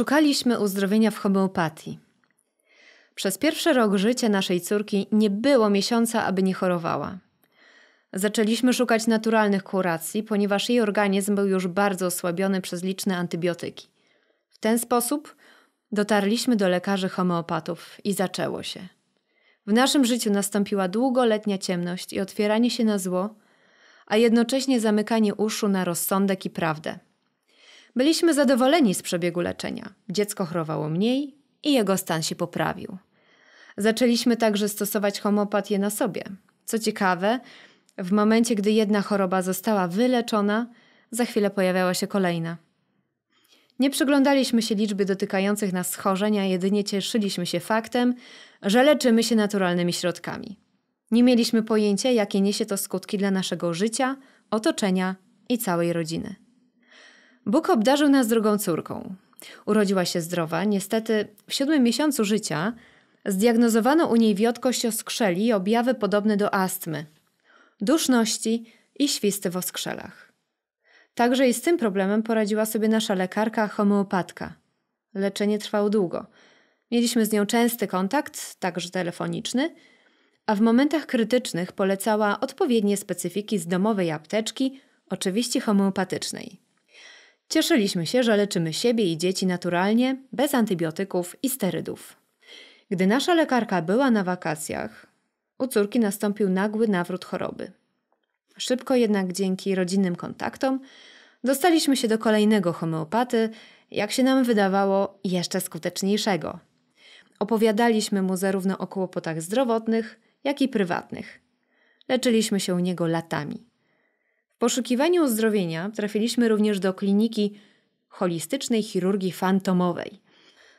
Szukaliśmy uzdrowienia w homeopatii. Przez pierwszy rok życia naszej córki nie było miesiąca, aby nie chorowała. Zaczęliśmy szukać naturalnych kuracji, ponieważ jej organizm był już bardzo osłabiony przez liczne antybiotyki. W ten sposób dotarliśmy do lekarzy homeopatów i zaczęło się. W naszym życiu nastąpiła długoletnia ciemność i otwieranie się na zło, a jednocześnie zamykanie uszu na rozsądek i prawdę. Byliśmy zadowoleni z przebiegu leczenia. Dziecko chorowało mniej i jego stan się poprawił. Zaczęliśmy także stosować homopatię na sobie. Co ciekawe, w momencie, gdy jedna choroba została wyleczona, za chwilę pojawiała się kolejna. Nie przyglądaliśmy się liczbie dotykających nas schorzeń, a jedynie cieszyliśmy się faktem, że leczymy się naturalnymi środkami. Nie mieliśmy pojęcia, jakie niesie to skutki dla naszego życia, otoczenia i całej rodziny. Bóg obdarzył nas drugą córką. Urodziła się zdrowa, niestety w siódmym miesiącu życia zdiagnozowano u niej wiotkość oskrzeli i objawy podobne do astmy, duszności i świsty w oskrzelach. Także i z tym problemem poradziła sobie nasza lekarka homeopatka. Leczenie trwało długo. Mieliśmy z nią częsty kontakt, także telefoniczny, a w momentach krytycznych polecała odpowiednie specyfiki z domowej apteczki, oczywiście homeopatycznej. Cieszyliśmy się, że leczymy siebie i dzieci naturalnie, bez antybiotyków i sterydów. Gdy nasza lekarka była na wakacjach, u córki nastąpił nagły nawrót choroby. Szybko jednak dzięki rodzinnym kontaktom dostaliśmy się do kolejnego homeopaty, jak się nam wydawało, jeszcze skuteczniejszego. Opowiadaliśmy mu zarówno o kłopotach zdrowotnych, jak i prywatnych. Leczyliśmy się u niego latami poszukiwaniu uzdrowienia trafiliśmy również do kliniki holistycznej chirurgii fantomowej.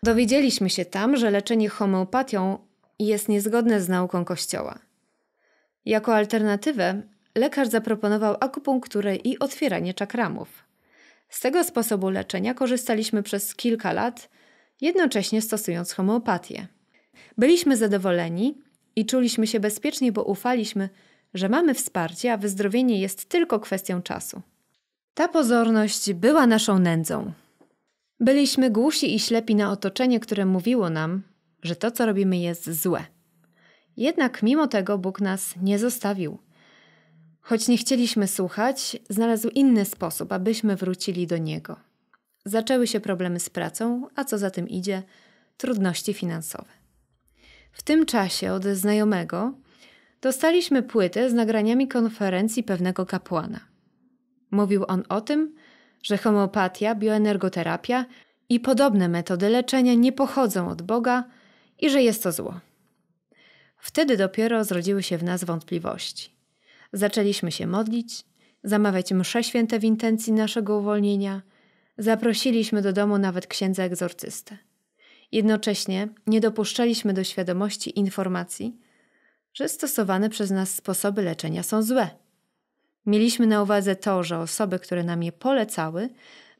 Dowiedzieliśmy się tam, że leczenie homeopatią jest niezgodne z nauką Kościoła. Jako alternatywę lekarz zaproponował akupunkturę i otwieranie czakramów. Z tego sposobu leczenia korzystaliśmy przez kilka lat, jednocześnie stosując homeopatię. Byliśmy zadowoleni i czuliśmy się bezpiecznie, bo ufaliśmy, że mamy wsparcie, a wyzdrowienie jest tylko kwestią czasu. Ta pozorność była naszą nędzą. Byliśmy głusi i ślepi na otoczenie, które mówiło nam, że to, co robimy, jest złe. Jednak mimo tego Bóg nas nie zostawił. Choć nie chcieliśmy słuchać, znalazł inny sposób, abyśmy wrócili do Niego. Zaczęły się problemy z pracą, a co za tym idzie, trudności finansowe. W tym czasie od znajomego dostaliśmy płytę z nagraniami konferencji pewnego kapłana. Mówił on o tym, że homeopatia, bioenergoterapia i podobne metody leczenia nie pochodzą od Boga i że jest to zło. Wtedy dopiero zrodziły się w nas wątpliwości. Zaczęliśmy się modlić, zamawiać msze święte w intencji naszego uwolnienia, zaprosiliśmy do domu nawet księdza egzorcystę. Jednocześnie nie dopuszczaliśmy do świadomości informacji, że stosowane przez nas sposoby leczenia są złe. Mieliśmy na uwadze to, że osoby, które nam je polecały,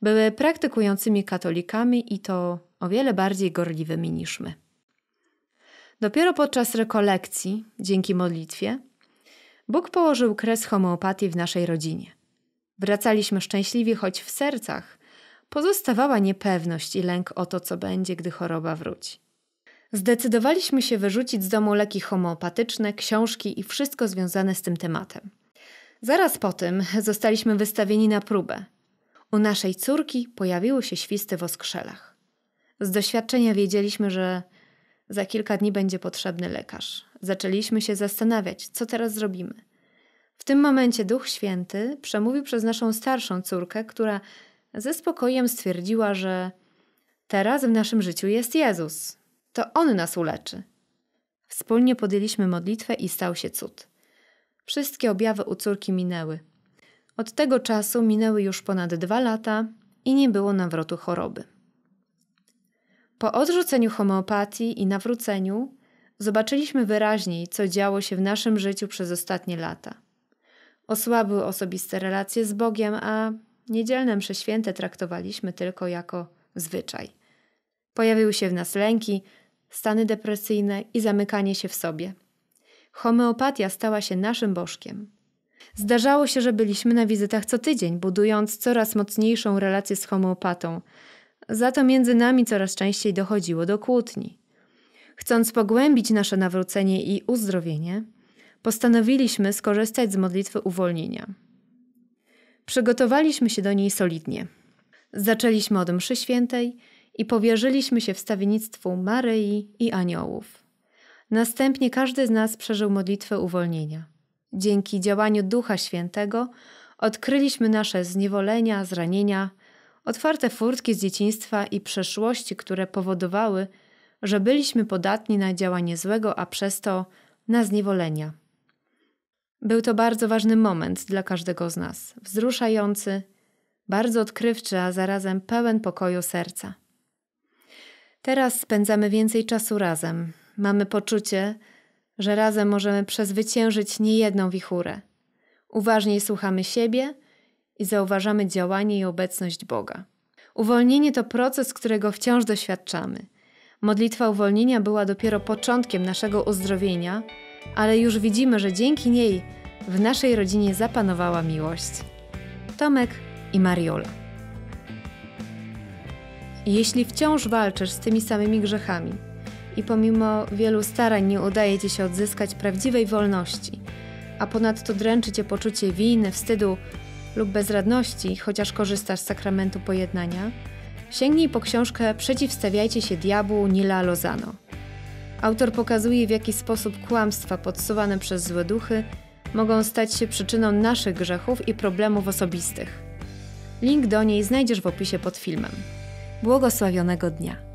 były praktykującymi katolikami i to o wiele bardziej gorliwymi niż my. Dopiero podczas rekolekcji, dzięki modlitwie, Bóg położył kres homeopatii w naszej rodzinie. Wracaliśmy szczęśliwi, choć w sercach pozostawała niepewność i lęk o to, co będzie, gdy choroba wróci zdecydowaliśmy się wyrzucić z domu leki homeopatyczne, książki i wszystko związane z tym tematem. Zaraz po tym zostaliśmy wystawieni na próbę. U naszej córki pojawiły się świsty w oskrzelach. Z doświadczenia wiedzieliśmy, że za kilka dni będzie potrzebny lekarz. Zaczęliśmy się zastanawiać, co teraz zrobimy. W tym momencie Duch Święty przemówił przez naszą starszą córkę, która ze spokojem stwierdziła, że teraz w naszym życiu jest Jezus. To On nas uleczy. Wspólnie podjęliśmy modlitwę i stał się cud. Wszystkie objawy u córki minęły. Od tego czasu minęły już ponad dwa lata i nie było nawrotu choroby. Po odrzuceniu homeopatii i nawróceniu zobaczyliśmy wyraźniej, co działo się w naszym życiu przez ostatnie lata. Osłabły osobiste relacje z Bogiem, a niedzielne mszy święte traktowaliśmy tylko jako zwyczaj. Pojawiły się w nas lęki, stany depresyjne i zamykanie się w sobie. Homeopatia stała się naszym bożkiem. Zdarzało się, że byliśmy na wizytach co tydzień, budując coraz mocniejszą relację z homeopatą. Za to między nami coraz częściej dochodziło do kłótni. Chcąc pogłębić nasze nawrócenie i uzdrowienie, postanowiliśmy skorzystać z modlitwy uwolnienia. Przygotowaliśmy się do niej solidnie. Zaczęliśmy od mszy świętej i powierzyliśmy się wstawiennictwu Maryi i aniołów. Następnie każdy z nas przeżył modlitwę uwolnienia. Dzięki działaniu Ducha Świętego odkryliśmy nasze zniewolenia, zranienia, otwarte furtki z dzieciństwa i przeszłości, które powodowały, że byliśmy podatni na działanie złego, a przez to na zniewolenia. Był to bardzo ważny moment dla każdego z nas, wzruszający, bardzo odkrywczy, a zarazem pełen pokoju serca. Teraz spędzamy więcej czasu razem. Mamy poczucie, że razem możemy przezwyciężyć niejedną wichurę. Uważniej słuchamy siebie i zauważamy działanie i obecność Boga. Uwolnienie to proces, którego wciąż doświadczamy. Modlitwa uwolnienia była dopiero początkiem naszego uzdrowienia, ale już widzimy, że dzięki niej w naszej rodzinie zapanowała miłość. Tomek i Mariola. Jeśli wciąż walczysz z tymi samymi grzechami i pomimo wielu starań nie udaje ci się odzyskać prawdziwej wolności, a ponadto dręczy cię poczucie winy, wstydu lub bezradności, chociaż korzystasz z sakramentu pojednania, sięgnij po książkę Przeciwstawiajcie się diabłu Nila Lozano. Autor pokazuje, w jaki sposób kłamstwa podsuwane przez złe duchy mogą stać się przyczyną naszych grzechów i problemów osobistych. Link do niej znajdziesz w opisie pod filmem. Błogosławionego dnia.